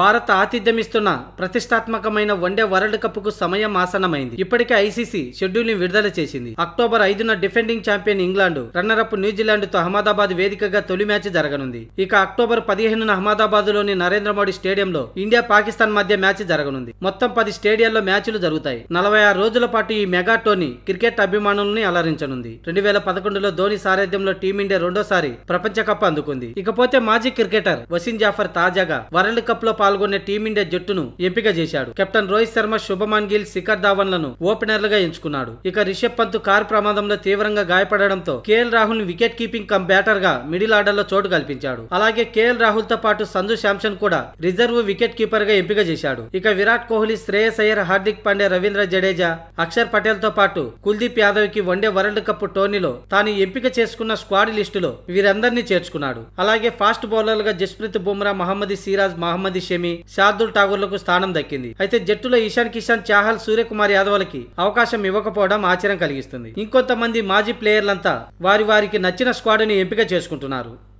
భారత్ ఆతిథ్యమిస్తున్న ప్రతిష్టాత్మకమైన one day world కప్కు సమయం ఆసనమైంది ఇప్పటికే ఐసీసీ షెడ్యూల్ని విడుదల చేసింది అక్టోబర్ ఐదున డిఫెండింగ్ ఛాంపియన్ ఇంగ్లాండ్ రన్నరప్ న్యూజిలాండ్తో అహ్మదాబాద్ వేదికగా తొలి మ్యాచ్ జరగనుంది ఇక అక్టోబర్ పదిహేనున లోని నరేంద్ర మోడీ స్టేడియంలో ఇండియా పాకిస్తాన్ మధ్య మ్యాచ్ జరగనుంది మొత్తం పది స్టేడియాల్లో మ్యాచ్లు జరుగుతాయి నలభై ఆరు రోజుల పాటు ఈ మెగా టోర్నీ క్రికెట్ అభిమానుల్ని అలరించనుంది రెండు వేల పదకొండులో ధోని సారథ్యంలో టీమిండియా రెండోసారి ప్రపంచ కప్ అందుకుంది ఇకపోతే మాజీ క్రికెటర్ వసీం జాఫర్ తాజాగా వరల్డ్ కప్ లో పాల్గొనే టీమిండియా జట్టును ఎంపిక చేశాడు కెప్టెన్ రోహిత్ శర్మ శుభమాన్ గిల్ శిఖర్ ధావన్ ఓపెనర్ గా ఎంచుకున్నాడు ఇక రిషబ్ పంత్ కారు ప్రమాదంలో తీవ్రంగా గాయపడడంతో KL Rahul wicket keeping cum batter గా మిడిల్ ఆర్డర్ లో చోటు కల్పించాడు అలాగే కేఎల్ రాహుల్ తో పాటు సంజు శాంసన్ కూడా రిజర్వ్ వికెట్ కీపర్ గా ఎంపిక చేశాడు ఇక విరాట్ కోహ్లీ శ్రేయస్ అయ్యర్ హార్దిక్ పాండే రవీంద్ర జడేజా అక్షర్ పటేల్ తో పాటు కుల్దీప్ యాదవ్ కి వన్డే వరల్డ్ కప్ టోర్నీలో తాను ఎంపిక చేసుకున్న స్క్వాడ్ లిస్టులో వీరందరినీ చేర్చుకున్నాడు అలాగే ఫాస్ట్ బౌలర్ గా జస్ప్రీత్ బుమ్రా మహమ్మద్ సిరాజ్ మహమ్మద్ విషయమే శార్దుల్ ఠాగూర్లకు స్థానం దక్కింది అయితే జట్టులో ఈశాన్ కిషాన్ చాహల్ సూర్యకుమార్ యాదవ్లకి అవకాశం ఇవ్వకపోవడం ఆశ్చర్యం కలిగిస్తుంది ఇంకొంతమంది మాజీ ప్లేయర్లంతా వారి వారికి నచ్చిన ని ఎంపిక చేసుకుంటున్నారు